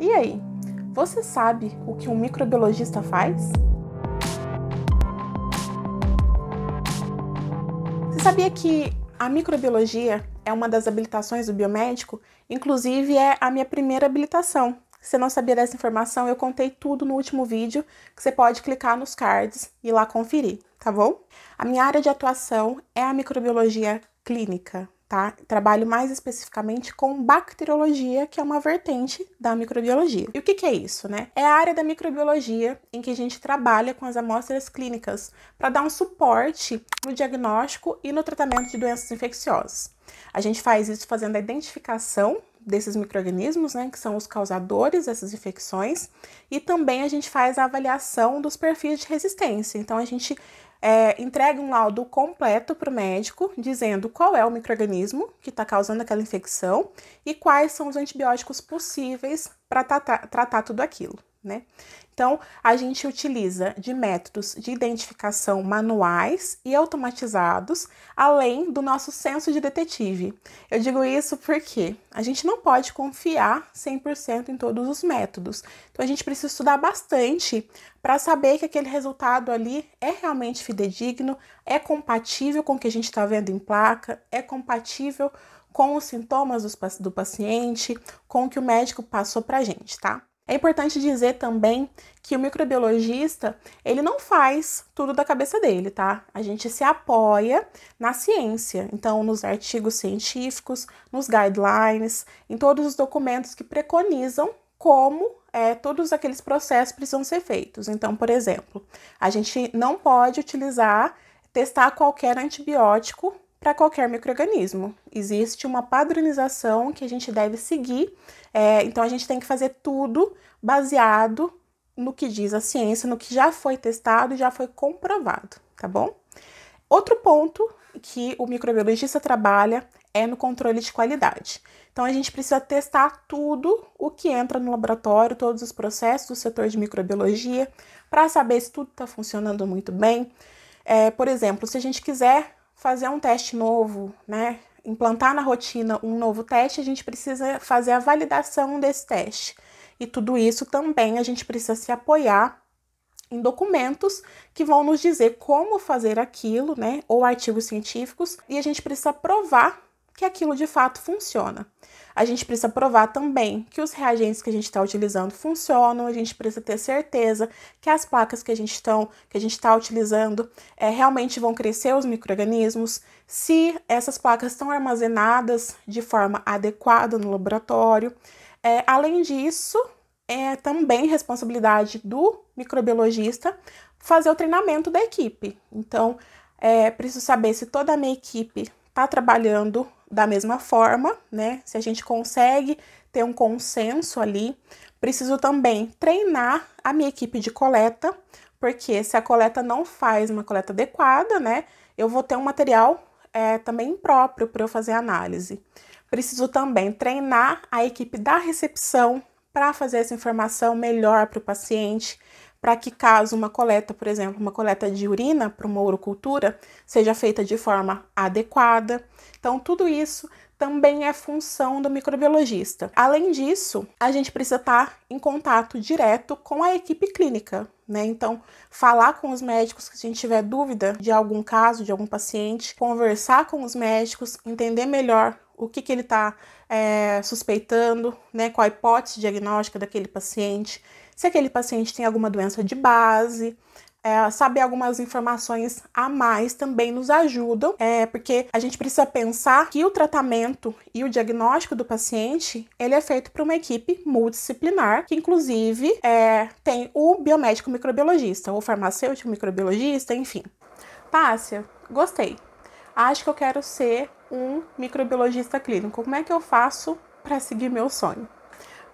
E aí, você sabe o que um microbiologista faz? Você sabia que a microbiologia é uma das habilitações do biomédico? Inclusive, é a minha primeira habilitação. Se você não sabia dessa informação, eu contei tudo no último vídeo, que você pode clicar nos cards e ir lá conferir, tá bom? A minha área de atuação é a microbiologia clínica, tá? Trabalho mais especificamente com bacteriologia, que é uma vertente da microbiologia. E o que, que é isso, né? É a área da microbiologia em que a gente trabalha com as amostras clínicas para dar um suporte no diagnóstico e no tratamento de doenças infecciosas. A gente faz isso fazendo a identificação desses microrganismos, né, que são os causadores dessas infecções, e também a gente faz a avaliação dos perfis de resistência. Então a gente é, entregue um laudo completo para o médico, dizendo qual é o microorganismo que está causando aquela infecção e quais são os antibióticos possíveis para tratar, tratar tudo aquilo, né? Então, a gente utiliza de métodos de identificação manuais e automatizados, além do nosso senso de detetive. Eu digo isso porque a gente não pode confiar 100% em todos os métodos. Então, a gente precisa estudar bastante para saber que aquele resultado ali é realmente fidedigno, é compatível com o que a gente está vendo em placa, é compatível com os sintomas do paciente, com o que o médico passou para a gente, tá? É importante dizer também que o microbiologista, ele não faz tudo da cabeça dele, tá? A gente se apoia na ciência, então nos artigos científicos, nos guidelines, em todos os documentos que preconizam como é, todos aqueles processos precisam ser feitos. Então, por exemplo, a gente não pode utilizar, testar qualquer antibiótico para qualquer microorganismo. Existe uma padronização que a gente deve seguir, é, então a gente tem que fazer tudo baseado no que diz a ciência, no que já foi testado e já foi comprovado, tá bom? Outro ponto que o microbiologista trabalha é no controle de qualidade. Então a gente precisa testar tudo o que entra no laboratório, todos os processos do setor de microbiologia, para saber se tudo está funcionando muito bem. É, por exemplo, se a gente quiser fazer um teste novo, né? Implantar na rotina um novo teste, a gente precisa fazer a validação desse teste. E tudo isso também a gente precisa se apoiar em documentos que vão nos dizer como fazer aquilo, né? Ou artigos científicos, e a gente precisa provar que aquilo de fato funciona. A gente precisa provar também que os reagentes que a gente está utilizando funcionam, a gente precisa ter certeza que as placas que a gente está utilizando é, realmente vão crescer os micro-organismos, se essas placas estão armazenadas de forma adequada no laboratório. É, além disso, é também responsabilidade do microbiologista fazer o treinamento da equipe. Então, é, preciso saber se toda a minha equipe está trabalhando da mesma forma, né? Se a gente consegue ter um consenso ali, preciso também treinar a minha equipe de coleta, porque se a coleta não faz uma coleta adequada, né? Eu vou ter um material é, também próprio para eu fazer análise. Preciso também treinar a equipe da recepção para fazer essa informação melhor para o paciente, para que caso uma coleta, por exemplo, uma coleta de urina para uma urocultura, seja feita de forma adequada. Então, tudo isso também é função do microbiologista. Além disso, a gente precisa estar em contato direto com a equipe clínica, né? Então, falar com os médicos se a gente tiver dúvida de algum caso, de algum paciente, conversar com os médicos, entender melhor o que, que ele está é, eh, suspeitando, né? Qual a hipótese diagnóstica daquele paciente se aquele paciente tem alguma doença de base. É, saber algumas informações a mais também nos ajudam, é, porque a gente precisa pensar que o tratamento e o diagnóstico do paciente ele é feito por uma equipe multidisciplinar, que inclusive é, tem o biomédico microbiologista, o farmacêutico microbiologista, enfim. Pássia, gostei. Acho que eu quero ser um microbiologista clínico. Como é que eu faço para seguir meu sonho?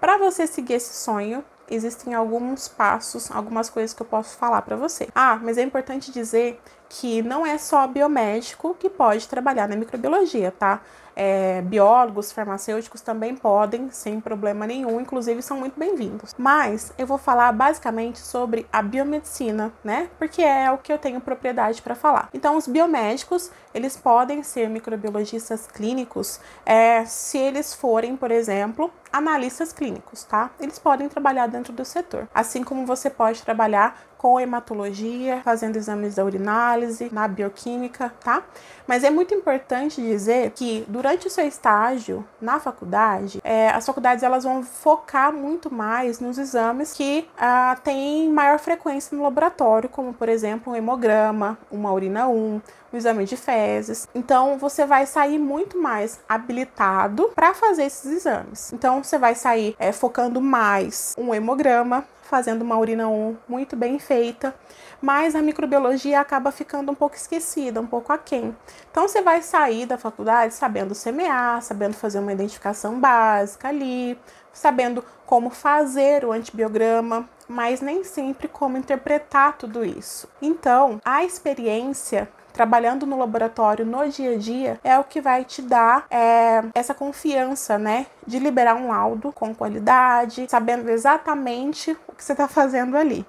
Para você seguir esse sonho, existem alguns passos, algumas coisas que eu posso falar para você. Ah, mas é importante dizer que não é só biomédico que pode trabalhar na microbiologia, tá? é, biólogos, farmacêuticos também podem, sem problema nenhum, inclusive são muito bem-vindos. Mas eu vou falar basicamente sobre a biomedicina, né? Porque é o que eu tenho propriedade para falar. Então, os biomédicos, eles podem ser microbiologistas clínicos é, se eles forem, por exemplo, analistas clínicos, tá? Eles podem trabalhar dentro do setor. Assim como você pode trabalhar com hematologia, fazendo exames da urinálise, na bioquímica, tá? Mas é muito importante dizer que durante durante o seu estágio na faculdade, é, as faculdades elas vão focar muito mais nos exames que ah, têm maior frequência no laboratório, como por exemplo um hemograma, uma urina 1, um exame de fezes. Então você vai sair muito mais habilitado para fazer esses exames. Então você vai sair é, focando mais um hemograma, fazendo uma urina 1 muito bem feita, mas a microbiologia acaba ficando um pouco esquecida, um pouco aquém. Então você vai sair da faculdade sabendo semear, sabendo fazer uma identificação básica ali, sabendo como fazer o antibiograma, mas nem sempre como interpretar tudo isso. Então, a experiência trabalhando no laboratório no dia a dia, é o que vai te dar é, essa confiança, né? De liberar um laudo com qualidade, sabendo exatamente o que você está fazendo ali.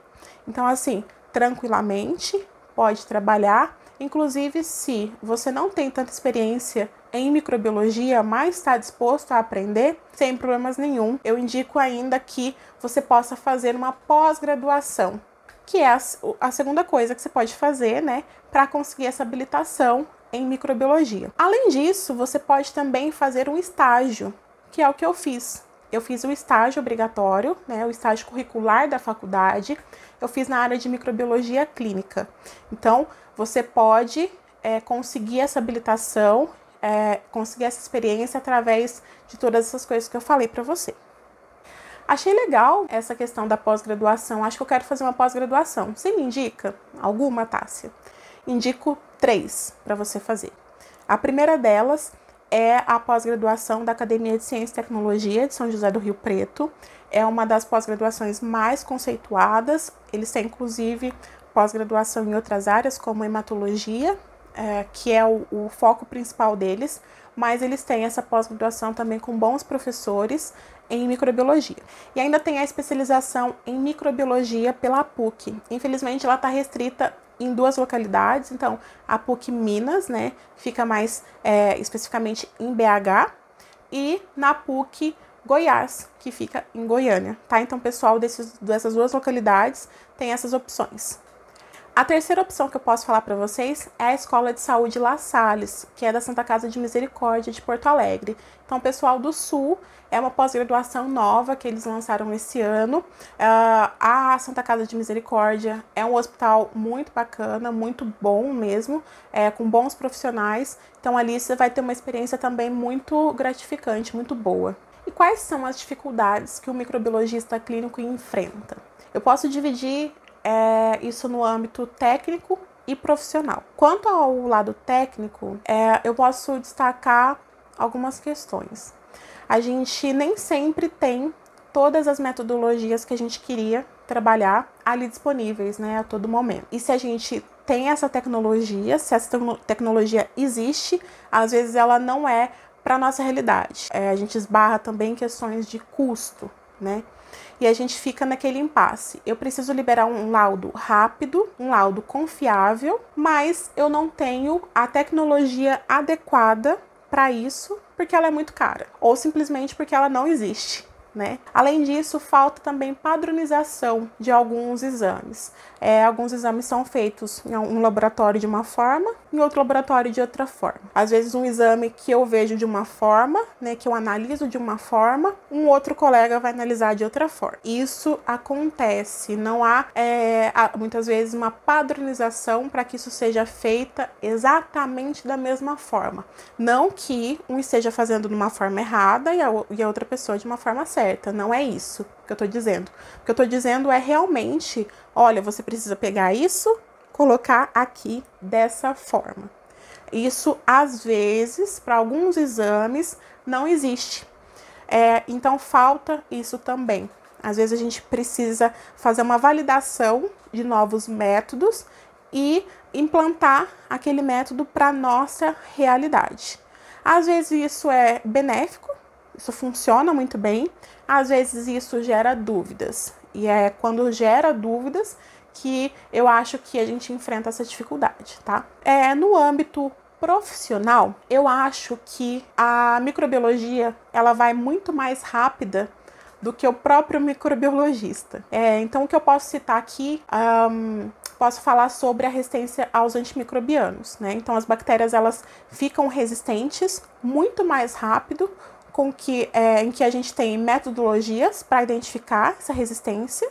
Então, assim, tranquilamente, pode trabalhar. Inclusive, se você não tem tanta experiência em microbiologia, mas está disposto a aprender, sem problemas nenhum, eu indico ainda que você possa fazer uma pós-graduação que é a, a segunda coisa que você pode fazer, né, para conseguir essa habilitação em microbiologia. Além disso, você pode também fazer um estágio, que é o que eu fiz. Eu fiz o estágio obrigatório, né, o estágio curricular da faculdade. Eu fiz na área de microbiologia clínica. Então, você pode é, conseguir essa habilitação, é, conseguir essa experiência através de todas essas coisas que eu falei para você. Achei legal essa questão da pós-graduação. Acho que eu quero fazer uma pós-graduação. Você me indica alguma, Tássia? Indico três para você fazer. A primeira delas é a pós-graduação da Academia de Ciência e Tecnologia de São José do Rio Preto. É uma das pós-graduações mais conceituadas. Eles têm, inclusive, pós-graduação em outras áreas, como hematologia, é, que é o, o foco principal deles, mas eles têm essa pós-graduação também com bons professores em microbiologia. E ainda tem a especialização em microbiologia pela PUC. Infelizmente, ela está restrita em duas localidades, então a PUC Minas, né, fica mais é, especificamente em BH, e na PUC Goiás, que fica em Goiânia, tá? Então, pessoal desses, dessas duas localidades tem essas opções. A terceira opção que eu posso falar para vocês é a Escola de Saúde La Salles, que é da Santa Casa de Misericórdia de Porto Alegre. Então, pessoal do Sul, é uma pós-graduação nova que eles lançaram esse ano. Uh, a Santa Casa de Misericórdia é um hospital muito bacana, muito bom mesmo, é, com bons profissionais. Então, ali você vai ter uma experiência também muito gratificante, muito boa. E quais são as dificuldades que o microbiologista clínico enfrenta? Eu posso dividir é, isso no âmbito técnico e profissional. Quanto ao lado técnico, é, eu posso destacar algumas questões. A gente nem sempre tem todas as metodologias que a gente queria trabalhar ali disponíveis, né, a todo momento. E se a gente tem essa tecnologia, se essa tecnologia existe, às vezes ela não é para nossa realidade. É, a gente esbarra também questões de custo, né? e a gente fica naquele impasse. Eu preciso liberar um laudo rápido, um laudo confiável, mas eu não tenho a tecnologia adequada para isso porque ela é muito cara ou simplesmente porque ela não existe. Né? Além disso, falta também padronização de alguns exames. É, alguns exames são feitos em um laboratório de uma forma, em outro laboratório de outra forma. Às vezes um exame que eu vejo de uma forma, né, que eu analiso de uma forma, um outro colega vai analisar de outra forma. Isso acontece, não há, é, muitas vezes uma padronização para que isso seja feita exatamente da mesma forma. Não que um esteja fazendo de uma forma errada e a, e a outra pessoa de uma forma certa, não é isso que eu estou dizendo. O que eu estou dizendo é realmente, olha, você precisa pegar isso, colocar aqui dessa forma. Isso às vezes, para alguns exames, não existe. É, então falta isso também. Às vezes a gente precisa fazer uma validação de novos métodos e implantar aquele método para nossa realidade. Às vezes isso é benéfico, isso funciona muito bem, às vezes isso gera dúvidas. E é quando gera dúvidas que eu acho que a gente enfrenta essa dificuldade, tá? É, no âmbito profissional, eu acho que a microbiologia, ela vai muito mais rápida do que o próprio microbiologista. É, então, o que eu posso citar aqui, um, posso falar sobre a resistência aos antimicrobianos, né? Então, as bactérias, elas ficam resistentes muito mais rápido com que, é, em que a gente tem metodologias para identificar essa resistência,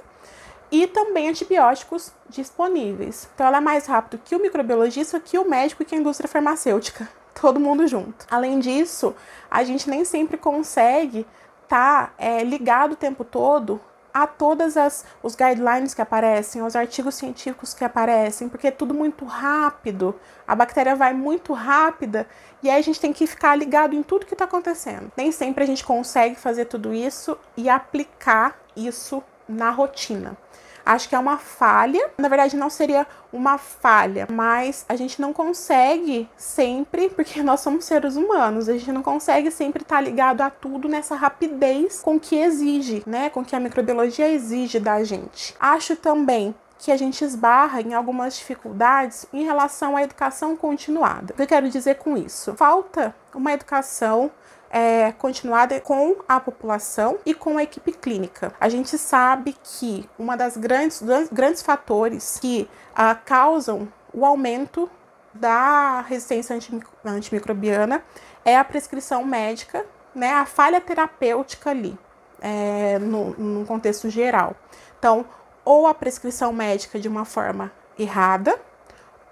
e também antibióticos disponíveis. Então, ela é mais rápido que o microbiologista, que o médico e que a indústria farmacêutica. Todo mundo junto. Além disso, a gente nem sempre consegue estar tá, é, ligado o tempo todo a todas as os guidelines que aparecem, aos artigos científicos que aparecem, porque é tudo muito rápido. A bactéria vai muito rápida e aí a gente tem que ficar ligado em tudo que está acontecendo. Nem sempre a gente consegue fazer tudo isso e aplicar isso na rotina. Acho que é uma falha. Na verdade, não seria uma falha, mas a gente não consegue sempre, porque nós somos seres humanos, a gente não consegue sempre estar tá ligado a tudo nessa rapidez com que exige, né? Com que a microbiologia exige da gente. Acho também que a gente esbarra em algumas dificuldades em relação à educação continuada. O que eu quero dizer com isso? Falta uma educação é, continuada com a população e com a equipe clínica. A gente sabe que uma das grandes, grandes fatores que ah, causam o aumento da resistência antimicrobiana é a prescrição médica, né, a falha terapêutica ali, é, no, no contexto geral. Então, ou a prescrição médica de uma forma errada,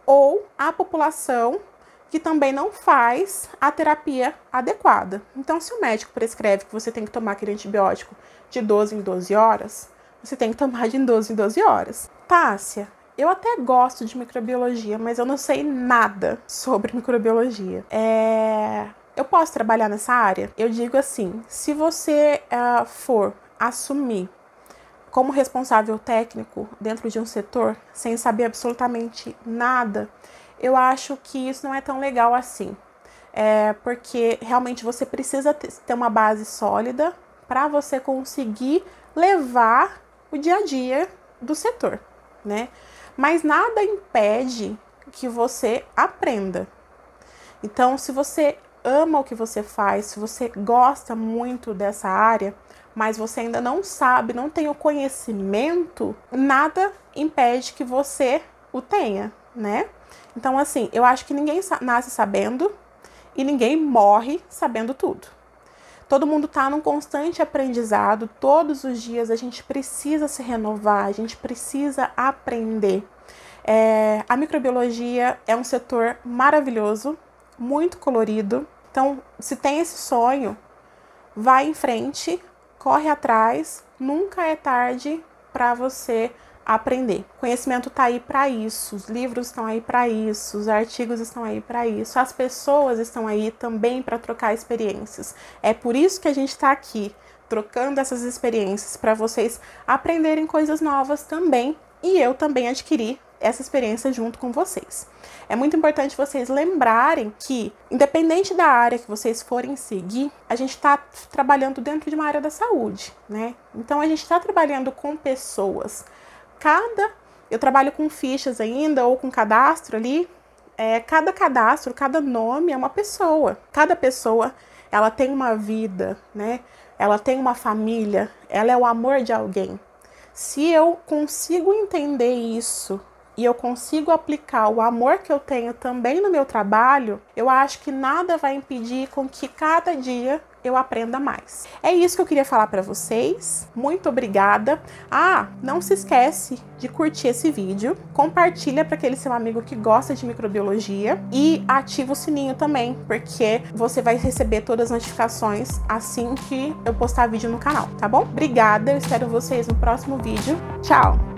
ou a população que também não faz a terapia adequada. Então, se o médico prescreve que você tem que tomar aquele antibiótico de 12 em 12 horas, você tem que tomar de 12 em 12 horas. Tássia, eu até gosto de microbiologia, mas eu não sei nada sobre microbiologia. É... Eu posso trabalhar nessa área? Eu digo assim: se você uh, for assumir como responsável técnico dentro de um setor sem saber absolutamente nada, eu acho que isso não é tão legal assim. É porque realmente você precisa ter uma base sólida para você conseguir levar o dia a dia do setor, né? Mas nada impede que você aprenda. Então, se você ama o que você faz, se você gosta muito dessa área, mas você ainda não sabe, não tem o conhecimento, nada impede que você o tenha, né? Então, assim, eu acho que ninguém nasce sabendo e ninguém morre sabendo tudo. Todo mundo está num constante aprendizado, todos os dias a gente precisa se renovar, a gente precisa aprender. É, a microbiologia é um setor maravilhoso, muito colorido. Então, se tem esse sonho, vá em frente, corre atrás, nunca é tarde para você aprender. conhecimento está aí para isso, os livros estão aí para isso, os artigos estão aí para isso, as pessoas estão aí também para trocar experiências. É por isso que a gente está aqui, trocando essas experiências para vocês aprenderem coisas novas também e eu também adquirir essa experiência junto com vocês. É muito importante vocês lembrarem que, independente da área que vocês forem seguir, a gente está trabalhando dentro de uma área da saúde, né? Então a gente está trabalhando com pessoas cada. Eu trabalho com fichas ainda ou com cadastro ali. É, cada cadastro, cada nome é uma pessoa. Cada pessoa ela tem uma vida, né? Ela tem uma família, ela é o amor de alguém. Se eu consigo entender isso e eu consigo aplicar o amor que eu tenho também no meu trabalho, eu acho que nada vai impedir com que cada dia eu aprenda mais. É isso que eu queria falar para vocês. Muito obrigada. Ah, não se esquece de curtir esse vídeo, compartilha para aquele seu amigo que gosta de microbiologia e ativa o sininho também, porque você vai receber todas as notificações assim que eu postar vídeo no canal, tá bom? Obrigada, eu espero vocês no próximo vídeo. Tchau.